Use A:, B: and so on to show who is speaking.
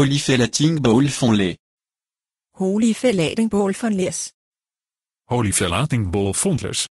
A: Olifelating bol van le.
B: Holy felating bol van
A: les.